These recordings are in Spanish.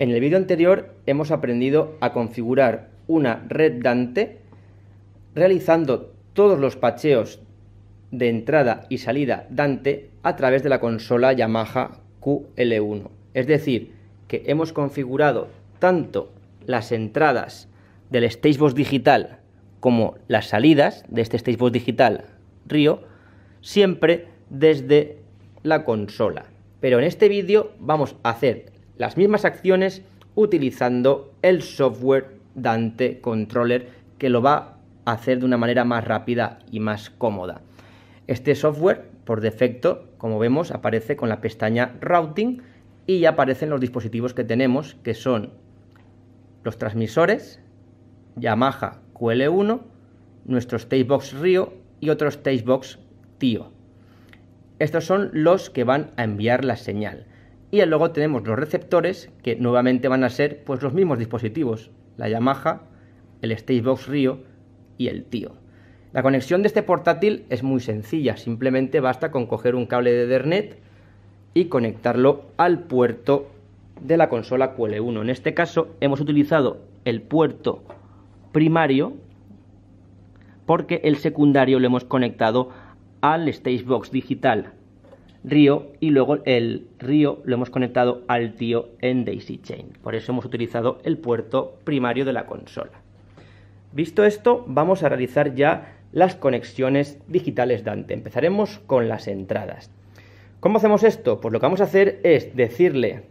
En el vídeo anterior hemos aprendido a configurar una red Dante realizando todos los pacheos de entrada y salida Dante a través de la consola Yamaha QL1. Es decir, que hemos configurado tanto las entradas del Stagebox digital como las salidas de este Stagebox digital Río siempre desde la consola. Pero en este vídeo vamos a hacer las mismas acciones utilizando el software Dante Controller que lo va a hacer de una manera más rápida y más cómoda. Este software, por defecto, como vemos, aparece con la pestaña Routing y ya aparecen los dispositivos que tenemos, que son los transmisores, Yamaha QL1, nuestro Stagebox Rio y otros Stagebox TIO. Estos son los que van a enviar la señal. Y luego tenemos los receptores, que nuevamente van a ser pues, los mismos dispositivos, la Yamaha, el Stagebox Rio y el Tío. La conexión de este portátil es muy sencilla, simplemente basta con coger un cable de Ethernet y conectarlo al puerto de la consola QL1. E en este caso hemos utilizado el puerto primario porque el secundario lo hemos conectado al Stagebox digital, río y luego el río lo hemos conectado al tío en Daisy Chain. Por eso hemos utilizado el puerto primario de la consola. Visto esto, vamos a realizar ya las conexiones digitales Dante. Empezaremos con las entradas. ¿Cómo hacemos esto? Pues lo que vamos a hacer es decirle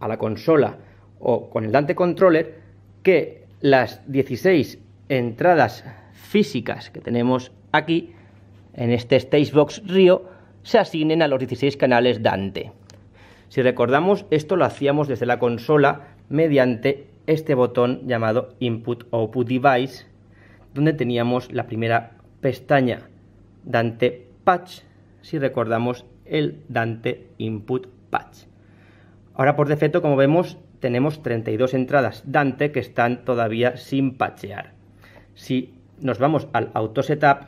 a la consola o con el Dante Controller que las 16 entradas físicas que tenemos aquí en este Stagebox Río se asignen a los 16 canales Dante. Si recordamos, esto lo hacíamos desde la consola mediante este botón llamado Input Output Device, donde teníamos la primera pestaña Dante Patch, si recordamos el Dante Input Patch. Ahora por defecto, como vemos, tenemos 32 entradas Dante que están todavía sin patchear. Si nos vamos al Auto Setup,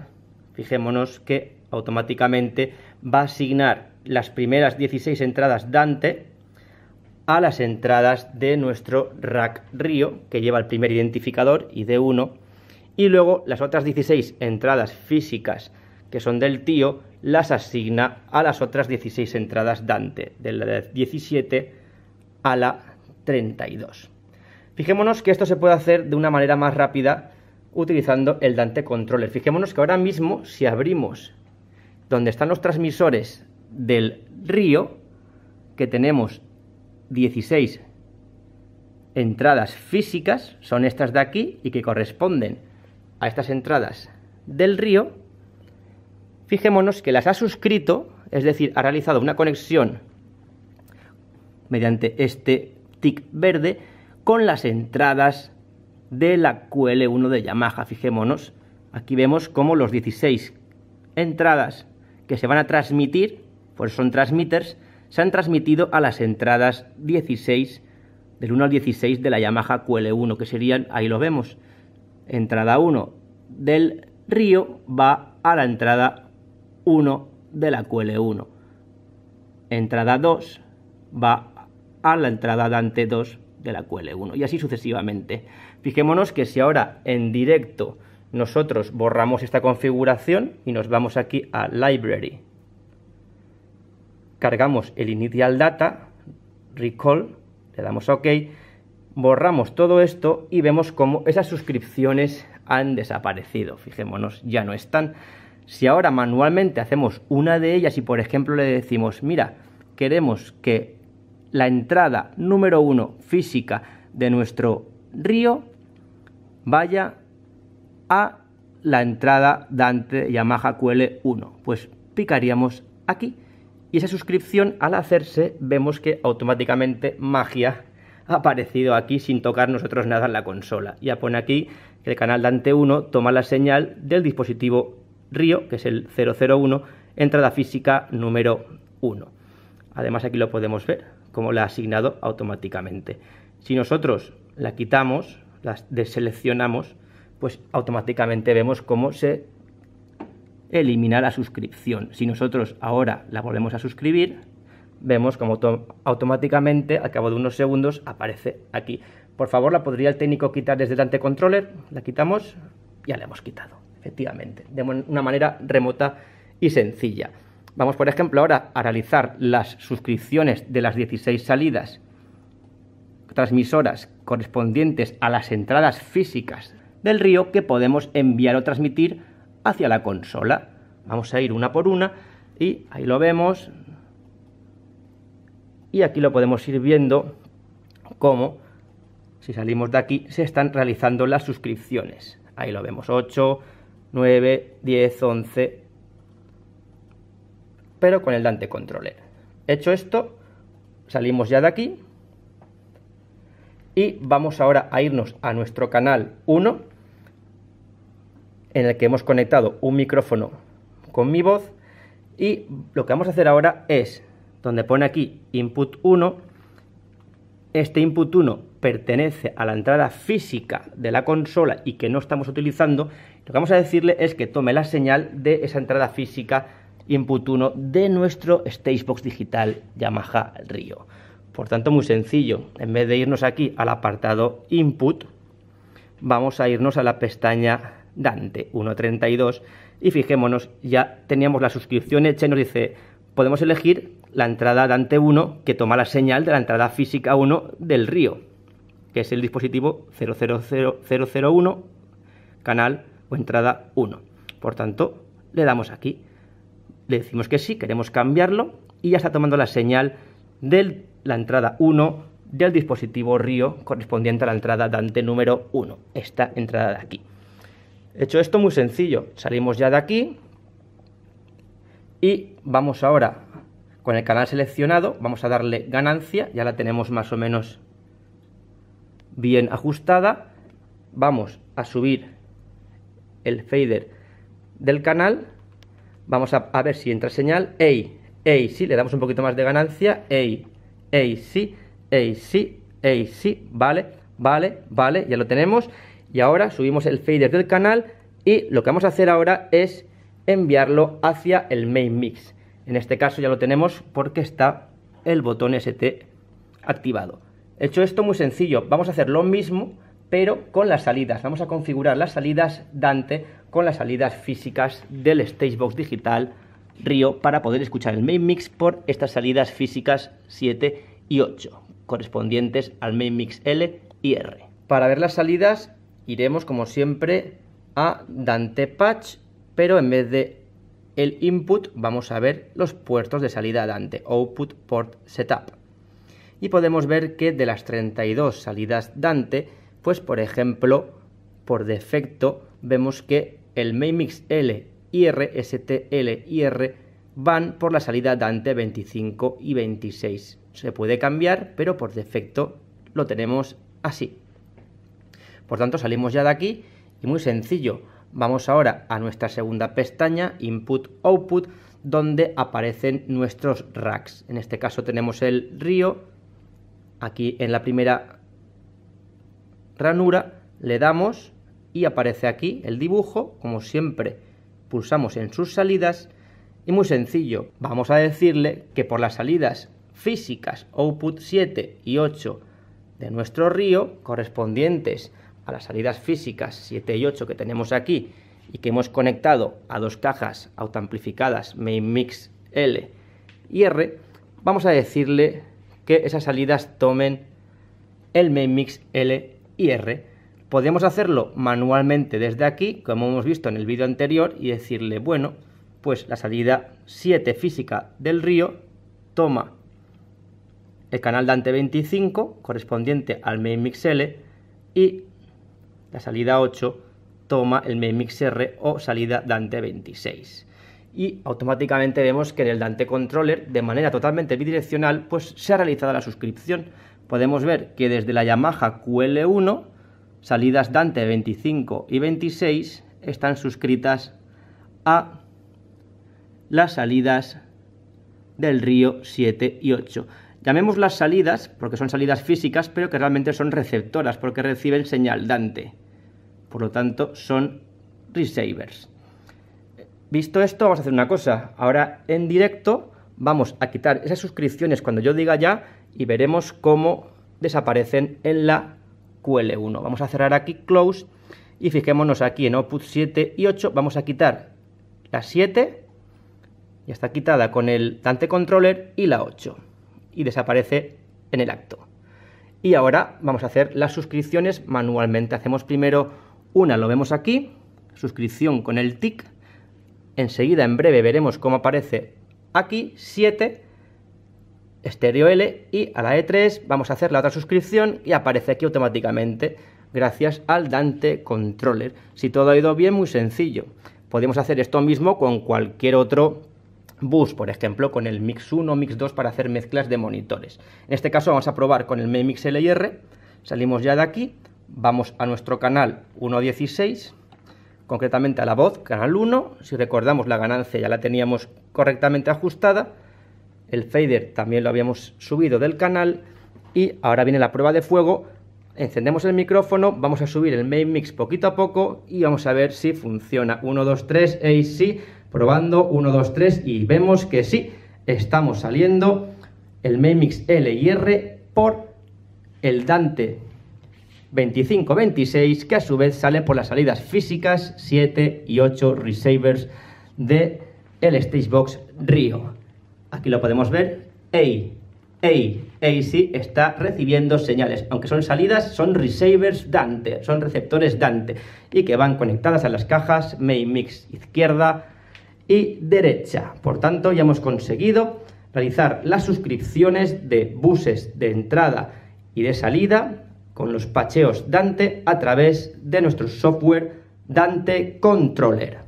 fijémonos que automáticamente va a asignar las primeras 16 entradas Dante a las entradas de nuestro rack río, que lleva el primer identificador, ID1, y luego las otras 16 entradas físicas que son del tío, las asigna a las otras 16 entradas Dante, de la 17 a la 32. Fijémonos que esto se puede hacer de una manera más rápida utilizando el Dante Controller. Fijémonos que ahora mismo si abrimos donde están los transmisores del río, que tenemos 16 entradas físicas, son estas de aquí y que corresponden a estas entradas del río, fijémonos que las ha suscrito, es decir, ha realizado una conexión mediante este tic verde con las entradas de la QL1 de Yamaha, fijémonos. Aquí vemos como los 16 entradas que se van a transmitir, pues son transmitters, se han transmitido a las entradas 16, del 1 al 16 de la Yamaha QL1, que serían, ahí lo vemos, entrada 1 del río va a la entrada 1 de la QL1. Entrada 2 va a la entrada Dante 2 de la QL1 y así sucesivamente. Fijémonos que si ahora en directo nosotros borramos esta configuración y nos vamos aquí a Library. Cargamos el initial data, recall, le damos OK, borramos todo esto y vemos cómo esas suscripciones han desaparecido. Fijémonos, ya no están. Si ahora manualmente hacemos una de ellas y por ejemplo le decimos, mira, queremos que la entrada número uno física de nuestro río vaya a la entrada Dante Yamaha QL1. Pues picaríamos aquí y esa suscripción al hacerse vemos que automáticamente magia ha aparecido aquí sin tocar nosotros nada en la consola. Ya pone aquí que el canal Dante 1 toma la señal del dispositivo Río, que es el 001, entrada física número 1. Además aquí lo podemos ver, como la ha asignado automáticamente. Si nosotros la quitamos, la deseleccionamos, pues automáticamente vemos cómo se elimina la suscripción. Si nosotros ahora la volvemos a suscribir, vemos como automáticamente al cabo de unos segundos aparece aquí. Por favor, ¿la podría el técnico quitar desde el Controller? La quitamos, ya la hemos quitado, efectivamente, de una manera remota y sencilla. Vamos, por ejemplo, ahora a realizar las suscripciones de las 16 salidas transmisoras correspondientes a las entradas físicas del río que podemos enviar o transmitir hacia la consola. Vamos a ir una por una y ahí lo vemos. Y aquí lo podemos ir viendo cómo, si salimos de aquí, se están realizando las suscripciones. Ahí lo vemos, 8, 9, 10, 11, pero con el Dante Controller. Hecho esto, salimos ya de aquí y vamos ahora a irnos a nuestro canal 1 en el que hemos conectado un micrófono con mi voz y lo que vamos a hacer ahora es, donde pone aquí input 1, este input 1 pertenece a la entrada física de la consola y que no estamos utilizando, lo que vamos a decirle es que tome la señal de esa entrada física input 1 de nuestro Stagebox digital Yamaha Rio. Por tanto, muy sencillo, en vez de irnos aquí al apartado input, vamos a irnos a la pestaña Dante 1.32. Y fijémonos, ya teníamos la suscripción hecha nos dice, podemos elegir la entrada Dante 1 que toma la señal de la entrada física 1 del río, que es el dispositivo 000001, canal o entrada 1. Por tanto, le damos aquí. Le decimos que sí, queremos cambiarlo y ya está tomando la señal de la entrada 1 del dispositivo río correspondiente a la entrada Dante número 1, esta entrada de aquí. Hecho esto muy sencillo, salimos ya de aquí y vamos ahora con el canal seleccionado, vamos a darle ganancia, ya la tenemos más o menos bien ajustada. Vamos a subir el fader del canal, vamos a, ver si entra señal, ey, ey, sí, le damos un poquito más de ganancia, ey, ey, sí, ey, sí, ey, sí, vale, vale, vale, ya lo tenemos. Y ahora subimos el fader del canal y lo que vamos a hacer ahora es enviarlo hacia el main mix. En este caso ya lo tenemos porque está el botón ST activado. Hecho esto muy sencillo, vamos a hacer lo mismo pero con las salidas. Vamos a configurar las salidas Dante con las salidas físicas del Stagebox digital Río para poder escuchar el main mix por estas salidas físicas 7 y 8 correspondientes al main mix L y R. Para ver las salidas iremos como siempre a Dante Patch, pero en vez de el input vamos a ver los puertos de salida Dante, output port setup. Y podemos ver que de las 32 salidas Dante, pues por ejemplo, por defecto vemos que el MainMix L y R, STL y R van por la salida Dante 25 y 26. Se puede cambiar, pero por defecto lo tenemos así. Por tanto, salimos ya de aquí y muy sencillo. Vamos ahora a nuestra segunda pestaña, Input-Output, donde aparecen nuestros racks. En este caso tenemos el río, aquí en la primera ranura le damos y aparece aquí el dibujo, como siempre pulsamos en sus salidas y muy sencillo, vamos a decirle que por las salidas físicas output 7 y 8 de nuestro río correspondientes a las salidas físicas 7 y 8 que tenemos aquí y que hemos conectado a dos cajas autoamplificadas mix L y R, vamos a decirle que esas salidas tomen el mix L y R. Podemos hacerlo manualmente desde aquí, como hemos visto en el vídeo anterior, y decirle, bueno, pues la salida 7 física del río toma el canal Dante 25 correspondiente al main mix L y la salida 8 toma el R o salida Dante 26. Y automáticamente vemos que en el Dante Controller, de manera totalmente bidireccional, pues se ha realizado la suscripción. Podemos ver que desde la Yamaha QL1, salidas Dante 25 y 26 están suscritas a las salidas del río 7 y 8. Llamemos las salidas porque son salidas físicas, pero que realmente son receptoras porque reciben señal Dante por lo tanto son receivers. Visto esto, vamos a hacer una cosa. Ahora en directo vamos a quitar esas suscripciones cuando yo diga ya y veremos cómo desaparecen en la QL1. Vamos a cerrar aquí close y fijémonos aquí en output 7 y 8. Vamos a quitar la 7, ya está quitada con el Dante Controller y la 8 y desaparece en el acto. Y ahora vamos a hacer las suscripciones manualmente. Hacemos primero una lo vemos aquí, suscripción con el TIC. Enseguida, en breve, veremos cómo aparece aquí, 7, estéreo L, y a la E3 vamos a hacer la otra suscripción y aparece aquí automáticamente, gracias al Dante Controller. Si todo ha ido bien, muy sencillo. Podemos hacer esto mismo con cualquier otro bus, por ejemplo, con el Mix 1 Mix 2 para hacer mezclas de monitores. En este caso vamos a probar con el y LR, salimos ya de aquí, vamos a nuestro canal 1.16, concretamente a la voz, canal 1. Si recordamos, la ganancia ya la teníamos correctamente ajustada. El fader también lo habíamos subido del canal. Y ahora viene la prueba de fuego. Encendemos el micrófono, vamos a subir el main mix poquito a poco y vamos a ver si funciona. 1, 2, 3, y sí. Probando 1, 2, 3 y vemos que sí, estamos saliendo el main mix L y R por el Dante 25-26, que a su vez sale por las salidas físicas 7 y 8 receivers de el Stagebox Río. Aquí lo podemos ver. Ey, ey, ey, sí, está recibiendo señales. Aunque son salidas, son receivers Dante, son receptores Dante y que van conectadas a las cajas main mix izquierda y derecha. Por tanto, ya hemos conseguido realizar las suscripciones de buses de entrada y de salida con los pacheos Dante a través de nuestro software Dante Controller.